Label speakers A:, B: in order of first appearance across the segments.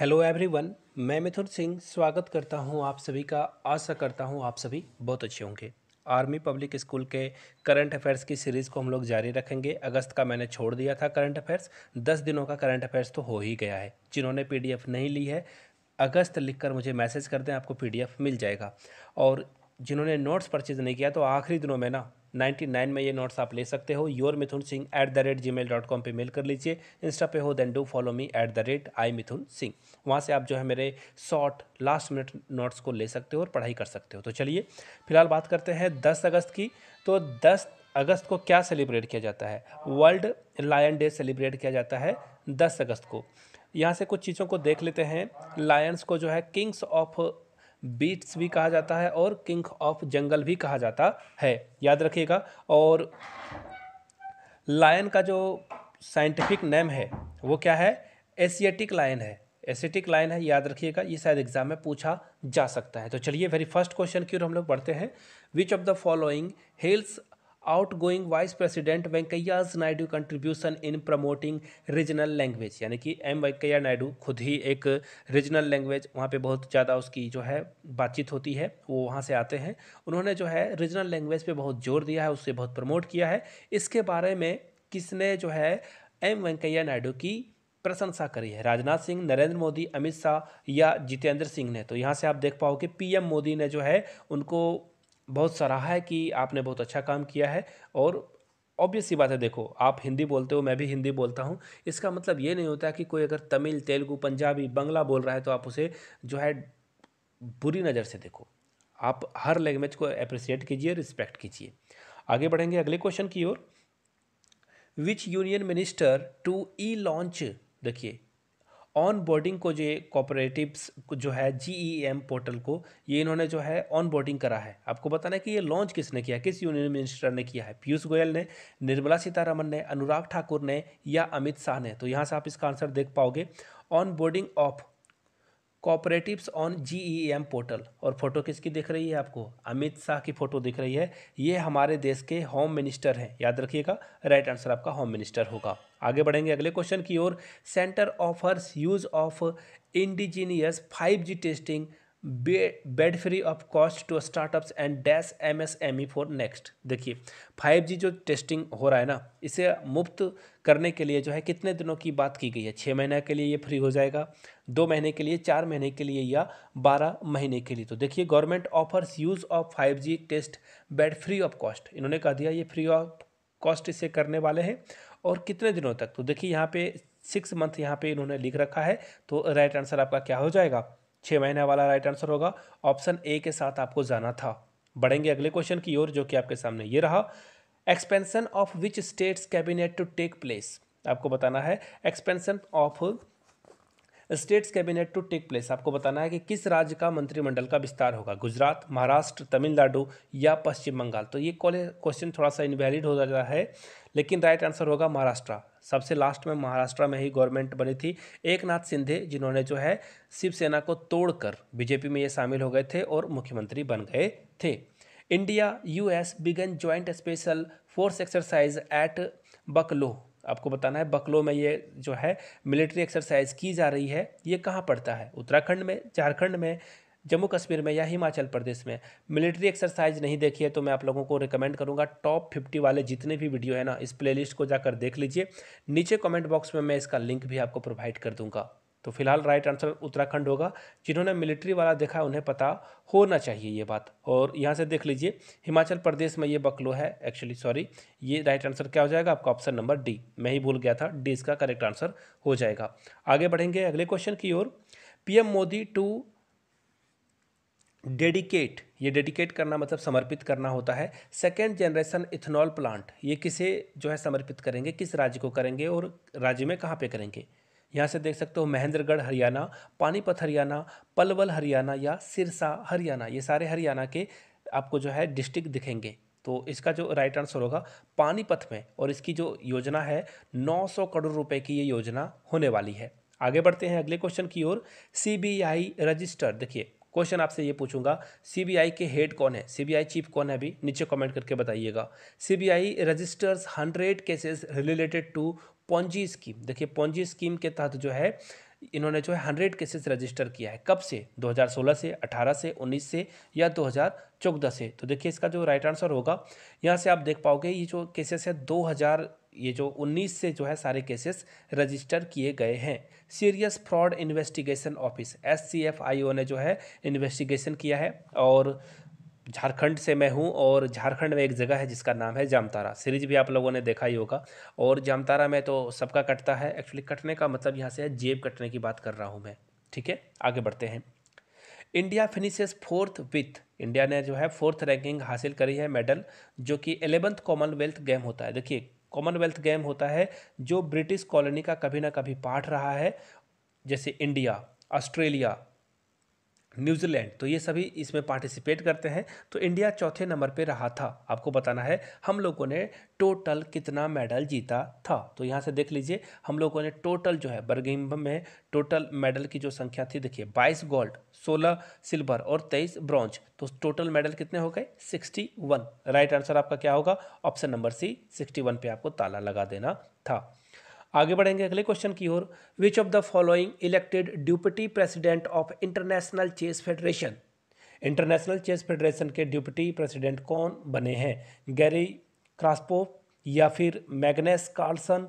A: hello everyone मैं मिथुन सिंह स्वागत करता हूं आप सभी का आशा करता हूं आप सभी बहुत अच्छे होंगे आर्मी पब्लिक स्कूल के करंट अफेयर्स की सीरीज़ को हम लोग जारी रखेंगे अगस्त का मैंने छोड़ दिया था करंट अफेयर्स दस दिनों का करंट अफेयर्स तो हो ही गया है जिन्होंने पीडीएफ नहीं ली है अगस्त कर मुझे मैसेज कर दें आपको पी मिल जाएगा और जिन्होंने नोट्स परचेज नहीं किया तो आखिरी दिनों में ना नाइन्टी नाइन में ये नोट्स आप ले सकते हो your Mithun Singh at the rate Gmail dot com पर मेल कर लीजिए इंस्टा पे हो then do follow me at the rate I Mithun Singh वहाँ से आप जो है मेरे शॉर्ट लास्ट मिनट नोट्स को ले सकते हो और पढ़ाई कर सकते हो तो चलिए फिलहाल बात करते हैं दस अगस्त की तो दस अगस्त को क्या सेलिब्रेट किया जाता है वर्ल्ड लायन डे सेलिब्रेट किया जाता है दस अगस्त को यहाँ से कुछ चीज़ों को देख लेते हैं लायंस को जो है किंग्स ऑफ बीट्स भी कहा जाता है और किंग ऑफ जंगल भी कहा जाता है याद रखिएगा और लायन का जो साइंटिफिक नेम है वो क्या है एशियाटिक लायन है एसिटिक लाइन है याद रखिएगा ये शायद एग्जाम में पूछा जा सकता है तो चलिए वेरी फर्स्ट क्वेश्चन की ओर हम लोग बढ़ते हैं which of the following hails going vice president Venkaiah Naidu contribution in promoting regional language यानी कि एम वेंकैया नायडू खुद ही एक रीजनल लैंग्वेज वहाँ पे बहुत ज़्यादा उसकी जो है बातचीत होती है वो वहाँ से आते हैं उन्होंने जो है रीजनल लैंग्वेज पे बहुत जोर दिया है उससे बहुत प्रमोट किया है इसके बारे में किसने जो है एम वेंकैया नायडू की प्रशंसा करी है राजनाथ सिंह नरेंद्र मोदी अमित शाह या जितेंद्र सिंह ने तो यहाँ से आप देख पाओ कि पीएम मोदी ने जो है उनको बहुत सराहा है कि आपने बहुत अच्छा काम किया है और ऑब्वियस सी बात है देखो आप हिंदी बोलते हो मैं भी हिंदी बोलता हूँ इसका मतलब ये नहीं होता कि कोई अगर तमिल तेलुगु पंजाबी बंगला बोल रहा है तो आप उसे जो है बुरी नज़र से देखो आप हर लैंग्वेज को अप्रिसिएट कीजिए रिस्पेक्ट कीजिए आगे बढ़ेंगे अगले क्वेश्चन की ओर which union minister to E launch देखिए ऑन बोर्डिंग को जो कॉपरेटिव्स जो है जी ई एम पोर्टल को ये इन्होंने जो है ऑन बोर्डिंग करा है आपको बताना है कि ये लॉन्च किसने किया किस यूनियन मिनिस्टर ने किया है पीयूष गोयल ने निर्मला सीतारमन ने अनुराग ठाकुर ने या अमित शाह ने तो यहाँ से आप इसका आंसर देख पाओगे onboarding of cooperatives on G E M portal और फोटो किसकी दिख रही है आपको अमित शाह की फोटो दिख रही है ये हमारे देश के होम मिनिस्टर हैं याद रखिएगा राइट आंसर आपका होम मिनिस्टर होगा आगे बढ़ेंगे अगले क्वेश्चन की ओर centre offers use of indigenous five G testing bed free of cost to startups and dash M S M E for next देखिए फाइव जी जो टेस्टिंग हो रहा है ना इसे मुफ्त करने के लिए जो है कितने दिनों की बात की गई है छः महीने के लिए ये फ्री हो जाएगा दो महीने के लिए चार महीने के लिए या बारह महीने के लिए तो देखिए government offers use of five G test bed free of cost इन्होंने कहा दिया ये फ्री ऑफ कॉस्ट इसे करने वाले हैं और कितने दिनों तक तो देखिए यहाँ पे सिक्स मंथ यहाँ पे इन्होंने लिख रखा है तो राइट आंसर आपका क्या हो जाएगा छः महीने वाला राइट आंसर होगा ऑप्शन ए के साथ आपको जाना था बढ़ेंगे अगले क्वेश्चन की ओर जो कि आपके सामने ये रहा expansion of which states cabinet to take place आपको बताना है expansion of states cabinet to take place आपको बताना है कि किस राज्य का मंत्रिमंडल का विस्तार होगा गुजरात महाराष्ट्र तमिलनाडु या पश्चिम बंगाल तो ये क्वेश्चन थोड़ा सा इनवैलिड हो जाता है लेकिन राइट आंसर होगा महाराष्ट्र सबसे लास्ट में महाराष्ट्र में ही गवर्नमेंट बनी थी एक नाथ सिंधे जिन्होंने जो है शिवसेना को तोड़कर बीजेपी में ये शामिल हो गए थे और मुख्यमंत्री बन गए थे India US begin joint special force exercise at Bakloh आपको बताना है बकलो में ये जो है मिलिट्री एक्सरसाइज की जा रही है ये कहाँ पड़ता है उत्तराखंड में झारखंड में जम्मू कश्मीर में या हिमाचल प्रदेश में मिलिट्री एक्सरसाइज नहीं देखी है तो मैं आप लोगों को रिकमेंड करूंगा टॉप फिफ्टी वाले जितने भी वीडियो है ना इस प्लेलिस्ट को जाकर देख लीजिए नीचे कमेंट बॉक्स में मैं इसका लिंक भी आपको प्रोवाइड कर दूंगा तो फिलहाल राइट आंसर उत्तराखंड होगा जिन्होंने मिलिट्री वाला देखा उन्हें पता होना चाहिए ये बात और यहाँ से देख लीजिए हिमाचल प्रदेश में ये बकलो है एक्चुअली सॉरी ये राइट आंसर क्या हो जाएगा आपका ऑप्शन नंबर डी मैं ही भूल गया था डी इसका करेक्ट आंसर हो जाएगा आगे बढ़ेंगे अगले क्वेश्चन की ओर पीएम मोदी टू डेडिकेट ये डेडिकेट करना मतलब समर्पित करना होता है सेकेंड जनरेशन इथेनॉल प्लांट ये किसे जो है समर्पित करेंगे किस राज्य को करेंगे और राज्य में कहाँ पे करेंगे यहाँ से देख सकते हो महेंद्रगढ़ हरियाणा पानीपत हरियाणा पलवल हरियाणा या सिरसा हरियाणा ये सारे हरियाणा के आपको जो है डिस्ट्रिक्ट दिखेंगे तो इसका जो राइट आंसर होगा पानीपत में और इसकी जो योजना है 900 करोड़ रुपए की ये योजना होने वाली है आगे बढ़ते हैं अगले क्वेश्चन की ओर सीबीआई रजिस्टर देखिए क्वेश्चन आपसे ये पूछूंगा सीबीआई के हेड कौन है सीबीआई चीफ कौन है अभी नीचे कमेंट करके बताइएगा CBI registers hundred cases related to Ponzi scheme देखिए पौंजी स्कीम के तहत जो है इन्होंने जो है हंड्रेड केसेस रजिस्टर किया है कब से 2016 से 18 से 19 से या 2014 से तो देखिए इसका जो राइट आंसर होगा यहाँ से आप देख पाओगे ये जो केसेस है 2000 ये जो 19 से जो है सारे केसेस रजिस्टर किए गए हैं serious fraud investigation office S ने जो है इन्वेस्टिगेशन किया है और झारखंड से मैं हूँ और झारखंड में एक जगह है जिसका नाम है जामतारा सीरीज भी आप लोगों ने देखा ही होगा और जामतारा में तो सबका कटता है एक्चुअली कटने का मतलब यहाँ से है जेब कटने की बात कर रहा हूँ मैं ठीक है आगे बढ़ते हैं India finishes fourth with India ने जो है फोर्थ रैंकिंग हासिल करी है मेडल जो कि एलेवंथ कॉमनवेल्थ गेम होता है देखिए कॉमनवेल्थ गेम होता है जो ब्रिटिश कॉलोनी का कभी ना कभी पार्ट रहा है जैसे इंडिया ऑस्ट्रेलिया न्यूजीलैंड तो ये सभी इसमें पार्टिसिपेट करते हैं तो इंडिया चौथे नंबर पे रहा था आपको बताना है हम लोगों ने टोटल कितना मेडल जीता था तो यहाँ से देख लीजिए हम लोगों ने टोटल जो है बर्गिम्ब में टोटल मेडल की जो संख्या थी देखिए 22 गोल्ड 16 सिल्वर और 23 ब्रॉन्ज तो टोटल मेडल कितने हो गए 61 राइट आंसर आपका क्या होगा ऑप्शन नंबर सी सिक्सटी पे आपको ताला लगा देना था आगे बढ़ेंगे अगले क्वेश्चन की ओर which of the following elected deputy president of international chess federation international chess federation के ड्यूपटी प्रेसिडेंट कौन बने हैं गैरी क्रास्पो या फिर मैग्नेस कार्लसन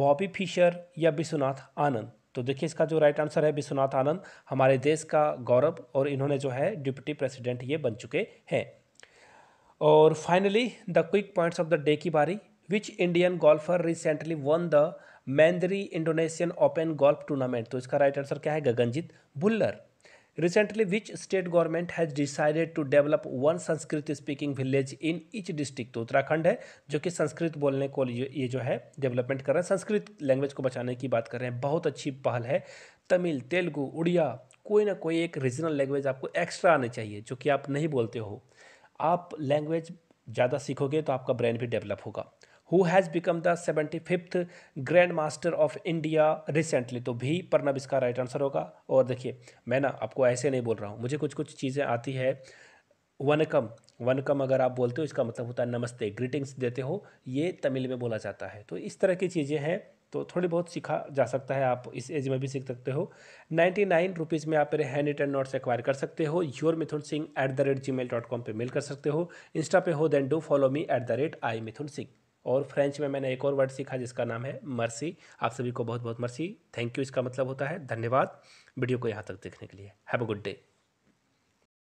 A: बॉबी फिशर या विश्वनाथ आनंद तो देखिए इसका जो राइट आंसर है विश्वनाथ आनंद हमारे देश का गौरव और इन्होंने जो है डिप्टी प्रेसिडेंट ये बन चुके हैं और finally the quick points of the day की बारी which Indian golfer recently won the Mandiri Indonesian Open golf tournament तो इसका राइट आंसर क्या है Gaganjeet Bhullar recently which state government has decided to develop one Sanskrit speaking village in each district तो उत्तराखंड है जो कि संस्कृत बोलने को ये जो है डेवलपमेंट कर रहे हैं संस्कृत लैंग्वेज को बचाने की बात कर रहे हैं बहुत अच्छी पहल है तमिल तेलुगु उड़िया कोई ना कोई एक रीजनल लैंग्वेज आपको एक्स्ट्रा आने चाहिए जो कि आप नहीं बोलते हो आप लैंग्वेज ज़्यादा सीखोगे तो आपका ब्रेन भी डेवलप होगा who has become the seventy fifth grandmaster of India recently तो भी प्रणब इसका राइट आंसर होगा और देखिए मैं ना आपको ऐसे नहीं बोल रहा हूँ मुझे कुछ कुछ चीज़ें आती है वनकम वनकम अगर आप बोलते हो इसका मतलब होता है नमस्ते ग्रीटिंग्स देते हो ये तमिल में बोला जाता है तो इस तरह की चीज़ें हैं तो थोड़ी बहुत सीखा जा सकता है आप इस एज में भी सीख सकते हो नाइन्टी नाइन रुपीज़ में आप मेरे हैंड रिटर्न नोट्स एक्वायर कर सकते हो your Mithun Singh at the rate Gmail dot com पर मेल कर सकते हो इंस्टा पे हो then do follow me at the rate I Mithun Singh और फ्रेंच में मैंने एक और वर्ड सीखा जिसका नाम है मर्सी आप सभी को बहुत बहुत मर्सी थैंक यू इसका मतलब होता है धन्यवाद वीडियो को यहाँ तक देखने के लिए हैव अ गुड डे